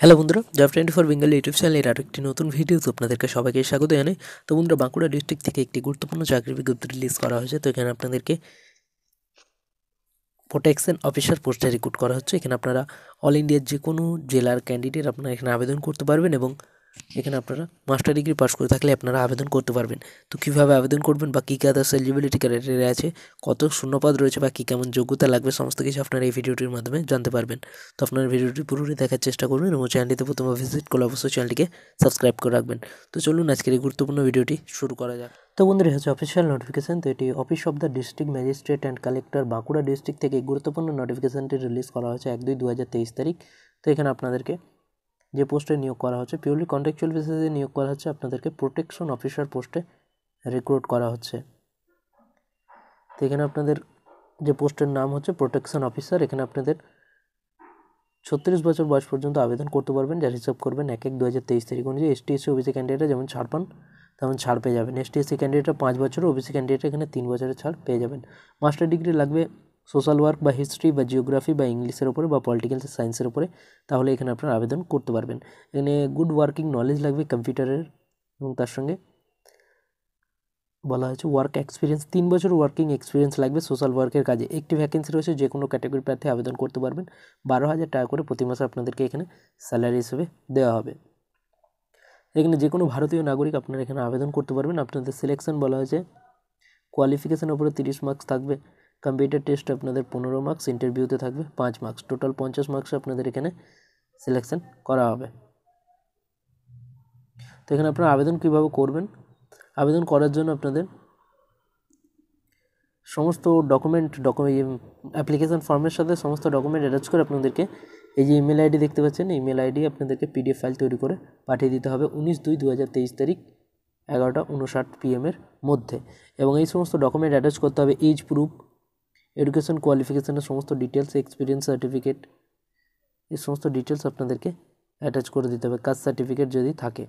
hello বন্ধুরা job twenty four Bengal YouTube চ্যানেলের আরও একটি নতুন তো আপনাদেরকে সবাইকে স্বাগত জানে তো বন্ধুরা বাঁকুড়া ডিস্ট্রিক্ট থেকে একটি গুরুত্বপূর্ণ চাকরি বিজ্ঞপ্তি রিলিজ করা হয়েছে তো এখানে আপনাদেরকে প্রোটেকশন অফিসার পোস্টে রিক্রুট করা হচ্ছে এখানে আপনারা অল ইন্ডিয়ার যে কোনো জেলার ক্যান্ডিডেট আপনারা এখানে আবেদন করতে পারবেন এবং এখানে আপনারা মাস্টার ডিগ্রি পাস করে থাকলে আপনারা আবেদন করতে পারবেন তো কীভাবে আবেদন করবেন বা কী কী আদার্স এলিজিবিলিটি ক্রাইটেরিয়া আছে কত শূন্যপদ রয়েছে বা কী কেমন যোগ্যতা লাগবে সমস্ত কিছু আপনারা এই ভিডিওটির মাধ্যমে জানতে পারবেন তো আপনারা ভিডিওটি পুরোপুরি দেখার চেষ্টা করবেন এবং চ্যানেলটিতে প্রথম ভিজিট করলে অবশ্যই চ্যানেলটিকে সাবস্ক্রাইব করে রাখবেন তো চলুন আজকের এই গুরুত্বপূর্ণ ভিডিওটি শুরু করা যাক তো বন্ধুরা হচ্ছে অফিসিয়াল নোটিফিকেশান তো এটি office of the district magistrate and collector Bankura district থেকে গুরুত্বপূর্ণ নোটিফিকেশানটি রিলিজ করা হয়েছে এক দুই দু তারিখ তো এখানে আপনাদেরকে যে পোস্টে নিয়োগ করা হচ্ছে পিওরলি কন্ট্রাকচুয়াল বেসিসে নিয়োগ করা হচ্ছে আপনাদেরকে প্রোটেকশন অফিসার পোস্টে রিক্রুট করা হচ্ছে তো এখানে আপনাদের যে পোস্টের নাম হচ্ছে প্রোটেকশন অফিসার এখানে আপনাদের ছত্রিশ বছর বয়স পর্যন্ত আবেদন করতে পারবেন যার হিসাব করবেন এক এক দু হাজার তেইশ তারিখ অনুযায়ী এস এসটিএসসি ওবিসি ক্যান্ডিডেটরা যেমন ছাড় পান তেমন ছাড় পেয়ে যাবেন এস এসটিএসসি ক্যান্ডিডেটরা পাঁচ বছর ওবিসি ক্যান্ডিডেটরা এখানে তিন বছরের ছাড় পেয়ে যাবেন মাস্টার ডিগ্রি লাগবে সোশ্যাল ওয়ার্ক বা হিস্ট্রি বা জিওগ্রাফি বা ইংলিশের উপরে বা পলিটিক্যাল সায়েন্সের উপরে তাহলে এখানে আপনারা আবেদন করতে পারবেন এখানে গুড ওয়ার্কিং নলেজ লাগবে কম্পিউটার এবং তার সঙ্গে বলা আছে ওয়ার্ক এক্সপেরিয়েন্স 3 বছর ওয়ার্কিং এক্সপেরিয়েন্স লাগবে সোশ্যাল ওয়ার্কের কাজে একটি वैकेंसी রয়েছে যে কোনো ক্যাটাগরি পড়তে আবেদন করতে পারবেন 12000 টাকা করে প্রতি মাসে আপনাদেরকে এখানে স্যালারি হিসেবে দেওয়া হবে এখানে যে কোনো ভারতীয় নাগরিক আপনারা এখানে আবেদন করতে পারবেন আপনাদের সিলেকশন বলা আছে কোয়ালিফিকেশন উপরে 30 মার্কস থাকবে কম্পিউটার টেস্ট আপনাদের পনেরো মার্কস ইন্টারভিউতে থাকবে পাঁচ মার্কস টোটাল পঞ্চাশ মার্কস আপনাদের এখানে সিলেকশন করা হবে তো এখানে আপনারা আবেদন কীভাবে করবেন আবেদন করার জন্য আপনাদের সমস্ত ডকুমেন্ট ডকুমেন্ট অ্যাপ্লিকেশান ফর্মের সাথে সমস্ত ডকুমেন্ট অ্যাটাচ করে আপনাদেরকে এই যে ইমেল আইডি দেখতে পাচ্ছেন ইমেল আইডি আপনাদেরকে পিডিএফ ফাইল তৈরি করে পাঠিয়ে দিতে হবে উনিশ দুই দু হাজার তেইশ তারিখ এগারোটা উনষাট পিএমের মধ্যে এবং এই সমস্ত ডকুমেন্ট অ্যাটাচ করতে হবে এজ প্রুফ एडुकेशन क्वालिफिकेशन समस्त डिटेल्स एक्सपिरियन्स सार्टिफिट ये समस्त डिटेल्स अपन के अटाच कर दीते हैं कस्ट सार्टिफिट जदि थे